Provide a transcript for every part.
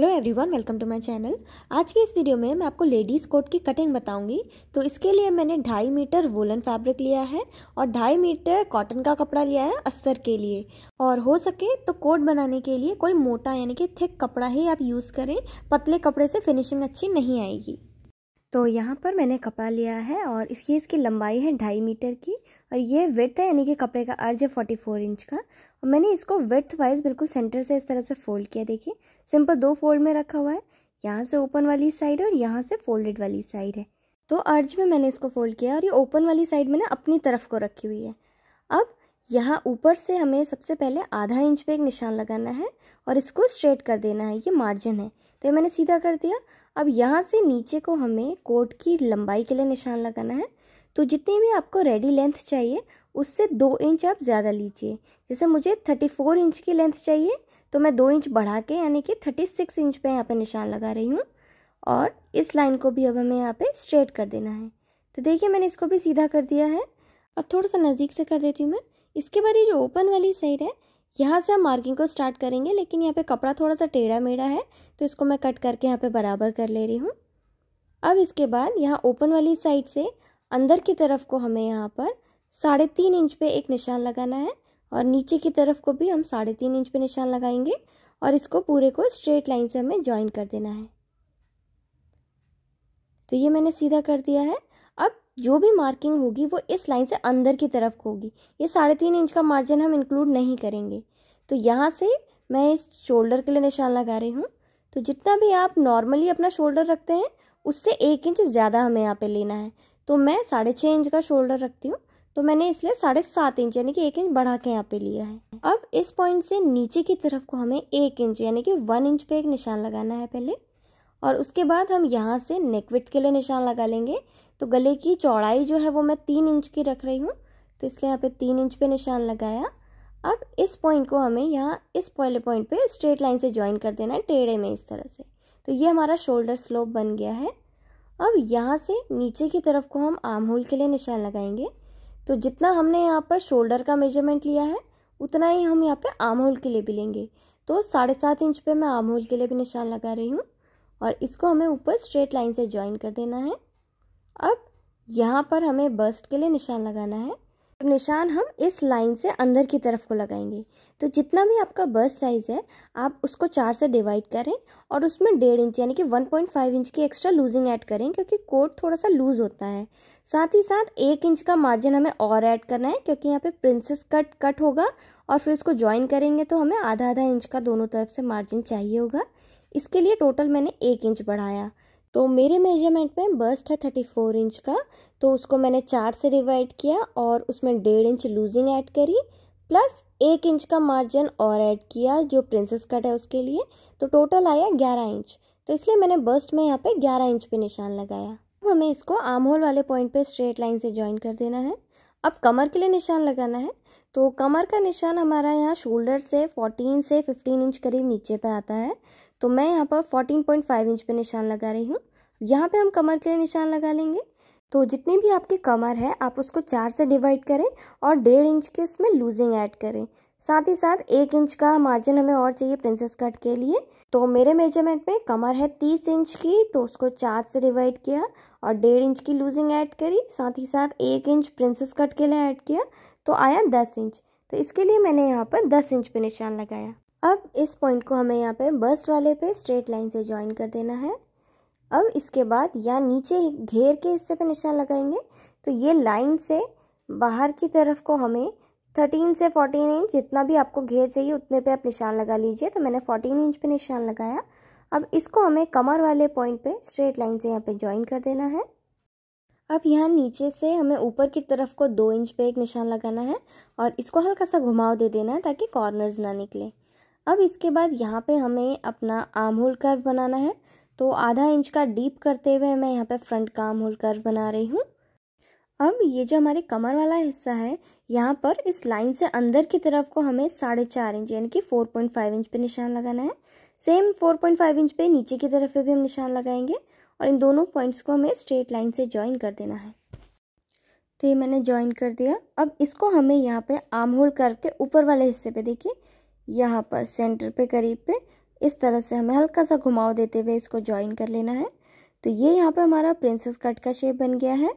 hello everyone welcome to my channel आज की इस वीडियो में मैं आपको लेडीज़ कोट की कटिंग बताऊंगी तो इसके लिए मैंने ढाई मीटर वोलन फैब्रिक लिया है और ढाई मीटर कॉटन का कपड़ा लिया है अस्तर के लिए और हो सके तो कोट बनाने के लिए कोई मोटा यानी कि थिक कपड़ा ही आप यूज़ करें पतले कपड़े से फिनिशिंग अच्छी नहीं आएगी तो यहाँ पर मैंने कपड़ा लिया है और इसकी इसकी लंबाई है ढाई मीटर की और ये विथ है यानी कि कपड़े का अर्ज है फोर्टी फोर इंच का और मैंने इसको विथ वाइज बिल्कुल सेंटर से इस तरह से फोल्ड किया देखिए सिंपल दो फोल्ड में रखा हुआ है यहाँ से ओपन वाली साइड और यहाँ से फोल्डेड वाली साइड है तो अर्ज में मैंने इसको फोल्ड किया और ये ओपन वाली साइड मैंने अपनी तरफ को रखी हुई है अब यहाँ ऊपर से हमें सबसे पहले आधा इंच पर एक निशान लगाना है और इसको स्ट्रेट कर देना है ये मार्जिन है तो ये मैंने सीधा कर दिया अब यहाँ से नीचे को हमें कोट की लंबाई के लिए निशान लगाना है तो जितनी भी आपको रेडी लेंथ चाहिए उससे दो इंच आप ज़्यादा लीजिए जैसे मुझे थर्टी फोर इंच की लेंथ चाहिए तो मैं दो इंच बढ़ा के यानी कि थर्टी सिक्स इंच पे यहाँ पे निशान लगा रही हूँ और इस लाइन को भी अब हमें यहाँ पे स्ट्रेट कर देना है तो देखिए मैंने इसको भी सीधा कर दिया है अब थोड़ा सा नज़दीक से कर देती हूँ मैं इसके बाद ये जो ओपन वाली साइड है यहाँ से हम मार्किंग को स्टार्ट करेंगे लेकिन यहाँ पे कपड़ा थोड़ा सा टेढ़ा मेढ़ा है तो इसको मैं कट करके यहाँ पे बराबर कर ले रही हूँ अब इसके बाद यहाँ ओपन वाली साइड से अंदर की तरफ को हमें यहाँ पर साढ़े तीन इंच पे एक निशान लगाना है और नीचे की तरफ को भी हम साढ़े तीन इंच पे निशान लगाएंगे और इसको पूरे को स्ट्रेट लाइन से हमें ज्वाइन कर देना है तो ये मैंने सीधा कर दिया है अब जो भी मार्किंग होगी वो इस लाइन से अंदर की तरफ होगी ये साढ़े तीन इंच का मार्जिन हम इंक्लूड नहीं करेंगे तो यहाँ से मैं इस शोल्डर के लिए निशान लगा रही हूँ तो जितना भी आप नॉर्मली अपना शोल्डर रखते हैं उससे एक इंच ज़्यादा हमें यहाँ पे लेना है तो मैं साढ़े छः इंच का शोल्डर रखती हूँ तो मैंने इसलिए साढ़े सात इंच यानी कि एक इंच बढ़ा के यहाँ पे लिया है अब इस पॉइंट से नीचे की तरफ को हमें एक इंच यानी कि वन इंच पे एक निशान लगाना है पहले और उसके बाद हम यहाँ से नेकविथ के लिए निशान लगा लेंगे तो गले की चौड़ाई जो है वो मैं तीन इंच की रख रही हूँ तो इसलिए यहाँ पे तीन इंच पे निशान लगाया अब इस पॉइंट को हमें यहाँ इस पहले पॉइंट पे स्ट्रेट लाइन से ज्वाइन कर देना है टेढ़े में इस तरह से तो ये हमारा शोल्डर स्लोप बन गया है अब यहाँ से नीचे की तरफ को हम आर्म होल के लिए निशान लगाएंगे तो जितना हमने यहाँ पर शोल्डर का मेजरमेंट लिया है उतना ही हम यहाँ पर आर्म होल के लिए भी लेंगे तो साढ़े सात इंच पर मैं आर्म होल के लिए भी निशान लगा रही हूँ और इसको हमें ऊपर स्ट्रेट लाइन से ज्वाइन कर देना है अब यहाँ पर हमें बस्ट के लिए निशान लगाना है तो निशान हम इस लाइन से अंदर की तरफ को लगाएंगे तो जितना भी आपका बस्ट साइज़ है आप उसको चार से डिवाइड करें और उसमें डेढ़ इंच यानी कि 1.5 इंच की एक्स्ट्रा लूजिंग ऐड करें क्योंकि कोट थोड़ा सा लूज़ होता है साथ ही साथ एक इंच का मार्जिन हमें और ऐड करना है क्योंकि यहाँ पे प्रिंसेस कट कट होगा और फिर उसको ज्वाइन करेंगे तो हमें आधा आधा इंच का दोनों तरफ से मार्जिन चाहिए होगा इसके लिए टोटल मैंने एक इंच बढ़ाया तो मेरे मेजरमेंट में बस्ट है थर्टी फोर इंच का तो उसको मैंने चार से डिवाइड किया और उसमें डेढ़ इंच लूजिंग ऐड करी प्लस एक इंच का मार्जिन और ऐड किया जो प्रिंसेस कट है उसके लिए तो टोटल आया ग्यारह इंच तो इसलिए मैंने बस्ट में यहाँ पे ग्यारह इंच पे निशान लगाया अब हमें इसको आम होल वाले पॉइंट पे स्ट्रेट लाइन से ज्वाइन कर देना है अब कमर के लिए निशान लगाना है तो कमर का निशान हमारा यहाँ शोल्डर से फोर्टीन से फिफ्टीन इंच करीब नीचे पर आता है तो मैं यहाँ पर 14.5 इंच पे निशान लगा रही हूँ यहाँ पे हम कमर के लिए निशान लगा लेंगे तो जितनी भी आपकी कमर है आप उसको चार से डिवाइड करें और डेढ़ इंच के उसमें लूजिंग ऐड करें साथ ही साथ एक इंच का मार्जिन हमें और चाहिए प्रिंसेस कट के लिए तो मेरे मेजरमेंट में कमर है तीस इंच की तो उसको चार से डिवाइड किया और डेढ़ इंच की लूजिंग ऐड करी साथ ही साथ एक इंच प्रिंसेस कट के लिए ऐड किया तो आया दस इंच तो इसके लिए मैंने यहाँ पर दस इंच पे निशान लगाया अब इस पॉइंट को हमें यहाँ पे बस्ट वाले पे स्ट्रेट लाइन से ज्वाइन कर देना है अब इसके बाद यहाँ नीचे घेर के हिस्से पे निशान लगाएंगे तो ये लाइन से बाहर की तरफ को हमें थर्टीन से फोर्टीन इंच जितना भी आपको घेर चाहिए उतने पे आप निशान लगा लीजिए तो मैंने फोर्टीन इंच पे निशान लगाया अब इसको हमें कमर वाले पॉइंट पे स्ट्रेट लाइन से यहाँ पे ज्वाइन कर देना है अब यहाँ नीचे से हमें ऊपर की तरफ को दो इंच पे एक निशान लगाना है और इसको हल्का सा घुमाव दे देना है ताकि कॉर्नर्स ना निकले अब इसके बाद यहाँ पे हमें अपना आर्म होल कर्व बनाना है तो आधा इंच का डीप करते हुए मैं यहाँ पे फ्रंट का आर्म होल कर्व बना रही हूँ अब ये जो हमारे कमर वाला हिस्सा है यहाँ पर इस लाइन से अंदर की तरफ को हमें साढ़े चार इंच यानी कि फोर पॉइंट फाइव इंच पे निशान लगाना है same four point five inch पे नीचे की तरफ पे भी हम निशान लगाएंगे और इन दोनों पॉइंट्स को हमें स्ट्रेट लाइन से ज्वाइन कर देना है तो ये मैंने ज्वाइन कर दिया अब इसको हमें यहाँ पे आर्म होल कर्व के ऊपर वाले हिस्से पे देखिए यहाँ पर सेंटर पे करीब पे इस तरह से हमें हल्का सा घुमाव देते हुए इसको ज्वाइन कर लेना है तो ये यहाँ पे हमारा प्रिंसेस कट का शेप बन गया है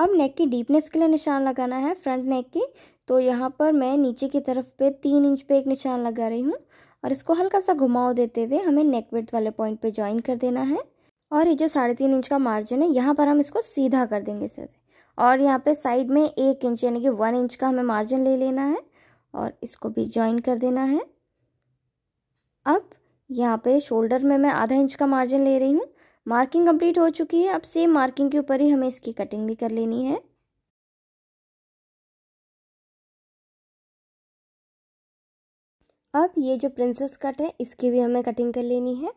अब नेक की डीपनेस के लिए निशान लगाना है फ्रंट नेक की तो यहाँ पर मैं नीचे की तरफ पे तीन इंच पे एक निशान लगा रही हूँ और इसको हल्का सा घुमाव देते हुए हमें नेक विड्थ वाले पॉइंट पे ज्वाइन कर देना है और ये जो साढ़े तीन इंच का मार्जिन है यहाँ पर हम इसको सीधा कर देंगे सर और यहाँ पे साइड में एक इंच यानी कि वन इंच का हमें मार्जिन ले लेना है और इसको भी ज्वाइन कर देना है अब यहाँ पे शोल्डर में मैं आधा इंच का मार्जिन ले रही हूँ मार्किंग कंप्लीट हो चुकी है अब सेम मार्किंग के ऊपर ही हमें इसकी कटिंग भी कर लेनी है अब ये जो प्रिंसेस कट है इसकी भी हमें कटिंग कर लेनी है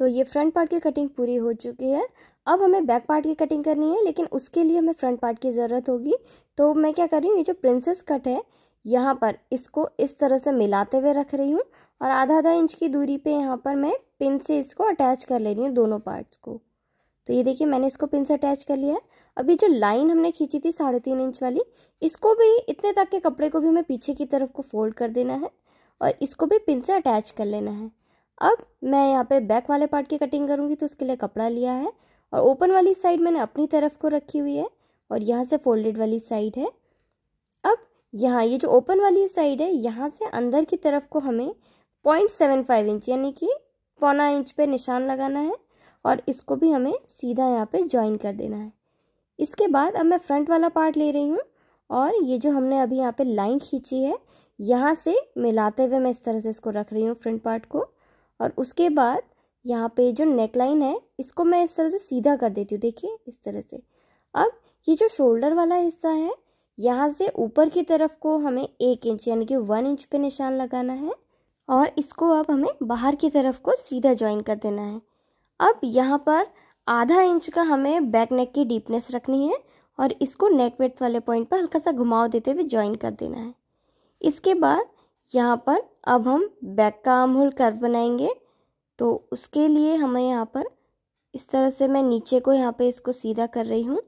तो ये फ्रंट पार्ट की कटिंग पूरी हो चुकी है अब हमें बैक पार्ट की कटिंग करनी है लेकिन उसके लिए हमें फ्रंट पार्ट की ज़रूरत होगी तो मैं क्या कर रही हूँ ये जो प्रिंसेस कट है यहाँ पर इसको इस तरह से मिलाते हुए रख रही हूँ और आधा आधा इंच की दूरी पे यहाँ पर मैं पिन से इसको अटैच कर ले रही हूँ दोनों पार्ट्स को तो ये देखिए मैंने इसको पिन से अटैच कर लिया है अभी जो लाइन हमने खींची थी साढ़े तीन इंच वाली इसको भी इतने तक के कपड़े को भी हमें पीछे की तरफ को फोल्ड कर देना है और इसको भी पिन से अटैच कर लेना है अब मैं यहाँ पे बैक वाले पार्ट की कटिंग करूँगी तो उसके लिए कपड़ा लिया है और ओपन वाली साइड मैंने अपनी तरफ को रखी हुई है और यहाँ से फोल्डेड वाली साइड है अब यहाँ ये जो ओपन वाली साइड है यहाँ से अंदर की तरफ को हमें पॉइंट सेवन फाइव इंच यानी कि पौना इंच पे निशान लगाना है और इसको भी हमें सीधा यहाँ पे ज्वाइन कर देना है इसके बाद अब मैं फ्रंट वाला पार्ट ले रही हूँ और ये जो हमने अभी यहाँ पे लाइन खींची है यहाँ से मिलाते हुए मैं इस तरह से इसको रख रही हूँ फ्रंट पार्ट को और उसके बाद यहाँ पे जो नेक लाइन है इसको मैं इस तरह से सीधा कर देती हूँ देखिए इस तरह से अब ये जो शोल्डर वाला हिस्सा है यहाँ से ऊपर की तरफ को हमें एक इंच यानी कि वन इंच पे निशान लगाना है और इसको अब हमें बाहर की तरफ को सीधा ज्वाइन कर देना है अब यहाँ पर आधा इंच का हमें बैक नेक की डीपनेस रखनी है और इसको नेक वेथ वाले पॉइंट पर हल्का सा घुमाव देते हुए ज्वाइन कर देना है इसके बाद यहाँ पर अब हम बैक का आर्म होल कर्व बनाएंगे तो उसके लिए हमें यहाँ पर इस तरह से मैं नीचे को यहाँ पे इसको सीधा कर रही हूँ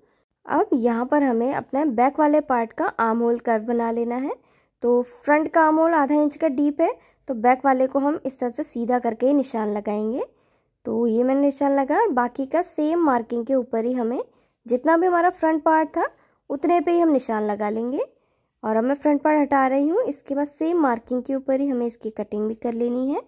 अब यहाँ पर हमें अपने बैक वाले पार्ट का आर्म होल कर्व बना लेना है तो फ्रंट का आर्म होल आधा इंच का डीप है तो बैक वाले को हम इस तरह से सीधा करके निशान लगाएंगे तो ये मैंने निशान लगाया बाकी का सेम मार्किंग के ऊपर ही हमें जितना भी हमारा फ्रंट पार्ट था उतने पे ही हम निशान लगा लेंगे और अब मैं फ्रंट पार्ट हटा रही हूँ इसके बाद सेम मार्किंग के ऊपर ही हमें इसकी कटिंग भी कर लेनी है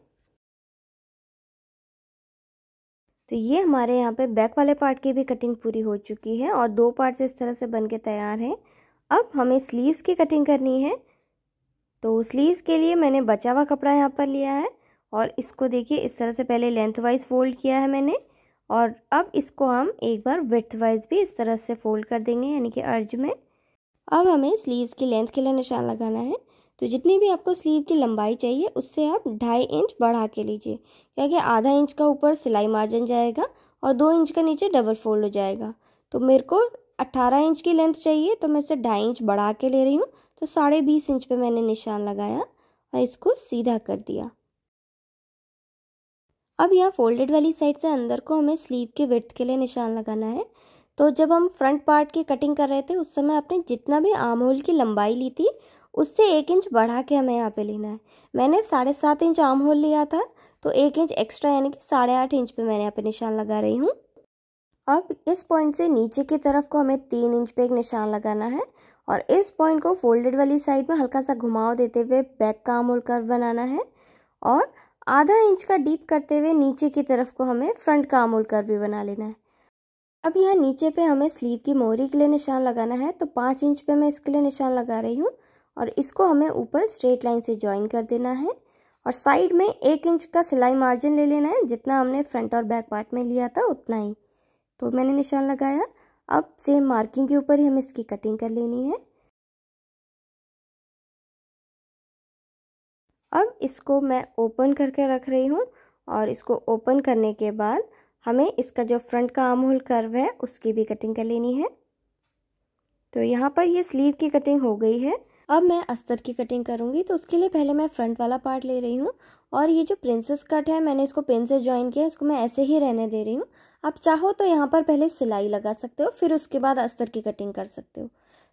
तो ये हमारे यहाँ पे बैक वाले पार्ट की भी कटिंग पूरी हो चुकी है और दो पार्ट इस तरह से बन के तैयार हैं अब हमें स्लीव्स की कटिंग करनी है तो स्लीव्स के लिए मैंने बचा हुआ कपड़ा यहाँ पर लिया है और इसको देखिए इस तरह से पहले लेंथ वाइज फोल्ड किया है मैंने और अब इसको हम एक बार विथ वाइज भी इस तरह से फोल्ड कर देंगे यानी कि अर्ज में अब हमें स्लीव्स की लेंथ के लिए निशान लगाना है तो जितनी भी आपको स्लीव की लंबाई चाहिए उससे आप ढाई इंच बढ़ा के लीजिए क्योंकि आधा इंच का ऊपर सिलाई मार्जिन जाएगा और दो इंच का नीचे डबल फोल्ड हो जाएगा तो मेरे को अट्ठारह इंच की लेंथ चाहिए तो मैं इसे ढाई इंच बढ़ा के ले रही हूँ तो साढ़े बीस इंच पे मैंने निशान लगाया और इसको सीधा कर दिया अब यहाँ फोल्डेड वाली साइड से अंदर को हमें स्लीव के वर्थ के लिए निशान लगाना है तो जब हम फ्रंट पार्ट की कटिंग कर रहे थे उस समय आपने जितना भी आमहोल की लंबाई ली थी उससे एक इंच बढ़ा के हमें यहाँ पे लेना है मैंने साढ़े सात इंच आम होल लिया था तो एक इंच एक्स्ट्रा यानी कि साढ़े आठ इंच पे मैंने यहाँ पे निशान लगा रही हूँ अब इस पॉइंट से नीचे की तरफ को हमें तीन इंच पे एक निशान लगाना है और इस पॉइंट को फोल्डेड वाली साइड में हल्का सा घुमाव देते हुए बैक का आम होल कर्व बनाना है और आधा इंच का डीप करते हुए नीचे की तरफ को हमें फ्रंट का होल कर्व भी बना लेना है अब यहाँ नीचे पे हमें स्लीव की मोहरी के लिए निशान लगाना है तो पाँच इंच पे मैं इसके लिए निशान लगा रही हूँ और इसको हमें ऊपर स्ट्रेट लाइन से ज्वाइन कर देना है और साइड में एक इंच का सिलाई मार्जिन ले लेना है जितना हमने फ्रंट और बैक पार्ट में लिया था उतना ही तो मैंने निशान लगाया अब सेम मार्किंग के ऊपर ही हमें इसकी कटिंग कर लेनी है अब इसको मैं ओपन करके रख रही हूँ और इसको ओपन करने के बाद हमें इसका जो फ्रंट का आम होल कर्व है उसकी भी कटिंग कर लेनी है तो यहाँ पर ये स्लीव की कटिंग हो गई है अब मैं अस्तर की कटिंग करूँगी तो उसके लिए पहले मैं फ्रंट वाला पार्ट ले रही हूँ और ये जो प्रिंसेस कट है मैंने इसको पेन से ज्वाइन किया इसको मैं ऐसे ही रहने दे रही हूँ आप चाहो तो यहाँ पर पहले सिलाई लगा सकते हो फिर उसके बाद अस्तर की कटिंग कर सकते हो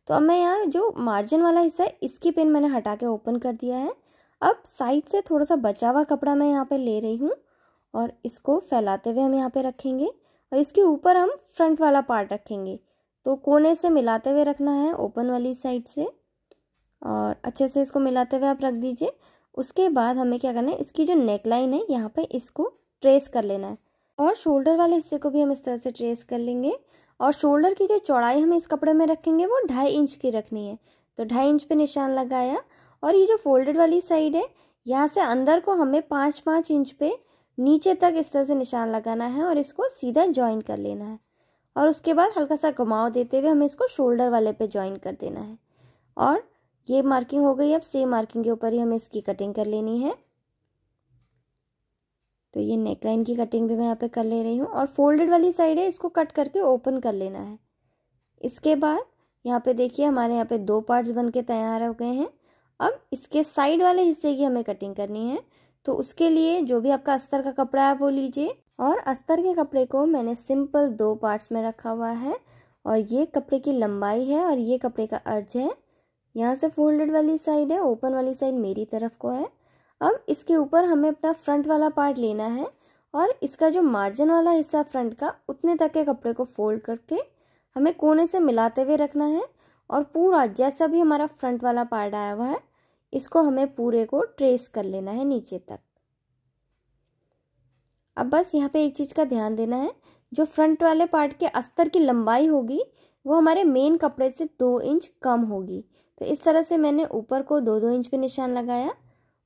तो अब मैं यहाँ जो मार्जिन वाला हिस्सा है इसकी पिन मैंने हटा के ओपन कर दिया है अब साइड से थोड़ा सा बचा हुआ कपड़ा मैं यहाँ पर ले रही हूँ और इसको फैलाते हुए हम यहाँ पे रखेंगे और इसके ऊपर हम फ्रंट वाला पार्ट रखेंगे तो कोने से मिलाते हुए रखना है ओपन वाली साइड से और अच्छे से इसको मिलाते हुए आप रख दीजिए उसके बाद हमें क्या करना है इसकी जो नेक लाइन है यहाँ पर इसको ट्रेस कर लेना है और शोल्डर वाले हिस्से को भी हम इस तरह से ट्रेस कर लेंगे और शोल्डर की जो चौड़ाई हम इस कपड़े में रखेंगे वो ढाई इंच की रखनी है तो ढाई इंच पे निशान लगाया और ये जो फोल्डेड वाली साइड है यहाँ से अंदर को हमें पाँच पाँच इंच पे नीचे तक इस तरह से निशान लगाना है और इसको सीधा ज्वाइन कर लेना है और उसके बाद हल्का सा घुमाव देते हुए हमें इसको शोल्डर वाले पे ज्वाइन कर देना है और ये मार्किंग हो गई अब सेम मार्किंग के ऊपर ही हमें इसकी कटिंग कर लेनी है तो ये नेक लाइन की कटिंग भी मैं यहाँ पे कर ले रही हूँ और फोल्डेड वाली साइड है इसको कट करके ओपन कर लेना है इसके बाद यहाँ पे देखिए हमारे यहाँ पे दो पार्ट्स बन के तैयार हो गए हैं अब इसके साइड वाले हिस्से की हमें कटिंग करनी है तो उसके लिए जो भी आपका अस्तर का कपड़ा है वो लीजिए और अस्तर के कपड़े को मैंने सिंपल दो पार्ट्स में रखा हुआ है और ये कपड़े की लंबाई है और ये कपड़े का अर्ज है यहाँ से फोल्डेड वाली साइड है ओपन वाली साइड मेरी तरफ को है अब इसके ऊपर हमें अपना फ्रंट वाला पार्ट लेना है और इसका जो मार्जिन वाला हिस्सा फ्रंट का उतने तक के कपड़े को फोल्ड करके हमें कोने से मिलाते हुए रखना है और पूरा जैसा भी हमारा फ्रंट वाला पार्ट आया हुआ है इसको हमें पूरे को ट्रेस कर लेना है नीचे तक अब बस यहाँ पे एक चीज़ का ध्यान देना है जो फ्रंट वाले पार्ट के अस्तर की लंबाई होगी वो हमारे मेन कपड़े से दो इंच कम होगी तो इस तरह से मैंने ऊपर को दो दो इंच पे निशान लगाया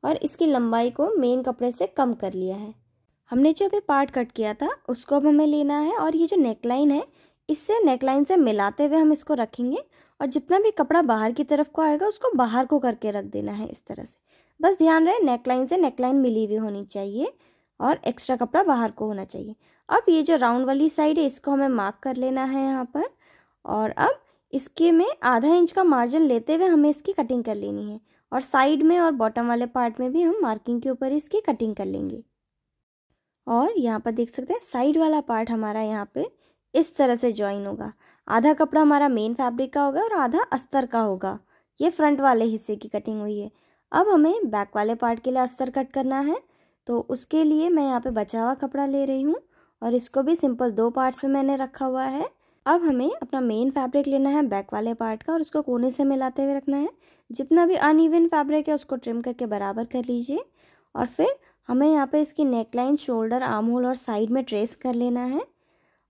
और इसकी लंबाई को मेन कपड़े से कम कर लिया है हमने जो अभी पार्ट कट किया था उसको अब हमें लेना है और ये जो नेकलाइन है इससे नेकलाइन से मिलाते हुए हम इसको रखेंगे और जितना भी कपड़ा बाहर की तरफ को आएगा उसको बाहर को करके रख देना है इस तरह से बस ध्यान रहे नेकलाइन से नेकलाइन मिली हुई होनी चाहिए और एक्स्ट्रा कपड़ा बाहर को होना चाहिए अब ये जो राउंड वाली साइड है इसको हमें मार्क कर लेना है यहाँ पर और अब इसके में आधा इंच का मार्जिन लेते हुए हमें इसकी कटिंग कर लेनी है और साइड में और बॉटम वाले पार्ट में भी हम मार्किंग के ऊपर इसकी कटिंग कर लेंगे और यहाँ पर देख सकते हैं साइड वाला पार्ट हमारा यहाँ पे इस तरह से ज्वाइन होगा आधा कपड़ा हमारा मेन फैब्रिक का होगा और आधा अस्तर का होगा ये फ्रंट वाले हिस्से की कटिंग हुई है अब हमें बैक वाले पार्ट के लिए अस्तर कट करना है तो उसके लिए मैं यहाँ पे बचा हुआ कपड़ा ले रही हूँ और इसको भी सिंपल दो पार्ट्स में मैंने रखा हुआ है अब हमें अपना मेन फैब्रिक लेना है बैक वाले पार्ट का और उसको कोने से मिलाते हुए रखना है जितना भी अनइवन फैब्रिक है उसको ट्रिम करके बराबर कर लीजिए और फिर हमें यहाँ पे इसकी नेकलाइन शोल्डर आमूल होल और साइड में ट्रेस कर लेना है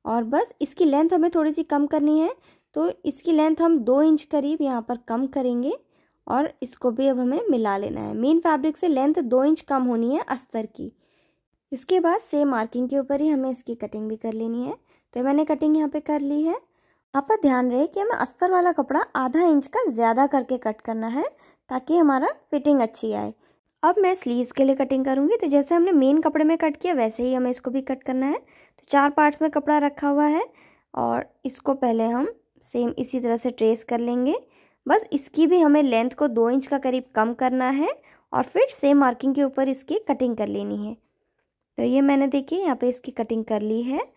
और बस इसकी लेंथ हमें थोड़ी सी कम करनी है तो इसकी लेंथ हम दो इंच करीब यहाँ पर कम करेंगे और इसको भी अब हमें मिला लेना है मेन फैब्रिक से लेंथ दो इंच कम होनी है अस्तर की इसके बाद सेम मार्किंग के ऊपर ही हमें इसकी कटिंग भी कर लेनी है तो मैंने कटिंग यहाँ पे कर ली है आप पर ध्यान रहे कि हमें अस्तर वाला कपड़ा आधा इंच का ज़्यादा करके कट करना है ताकि हमारा फिटिंग अच्छी आए अब मैं स्लीव्स के लिए कटिंग करूँगी तो जैसे हमने मेन कपड़े में कट किया वैसे ही हमें इसको भी कट करना है तो चार पार्ट्स में कपड़ा रखा हुआ है और इसको पहले हम सेम इसी तरह से ट्रेस कर लेंगे बस इसकी भी हमें लेंथ को दो इंच का करीब कम करना है और फिर सेम मार्किंग के ऊपर इसकी कटिंग कर लेनी है तो ये मैंने देखिए यहाँ पे इसकी कटिंग कर ली है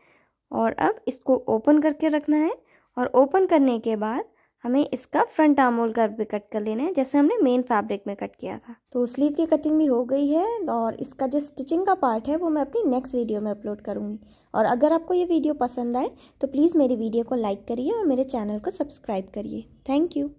और अब इसको ओपन करके रखना है और ओपन करने के बाद हमें इसका फ्रंट आमोल कर्व भी कट कर लेना है जैसे हमने मेन फैब्रिक में कट किया था तो स्लीव की कटिंग भी हो गई है और इसका जो स्टिचिंग का पार्ट है वो मैं अपनी नेक्स्ट वीडियो में अपलोड करूँगी और अगर आपको ये वीडियो पसंद आए तो प्लीज़ मेरी वीडियो को लाइक करिए और मेरे चैनल को सब्सक्राइब करिए थैंक यू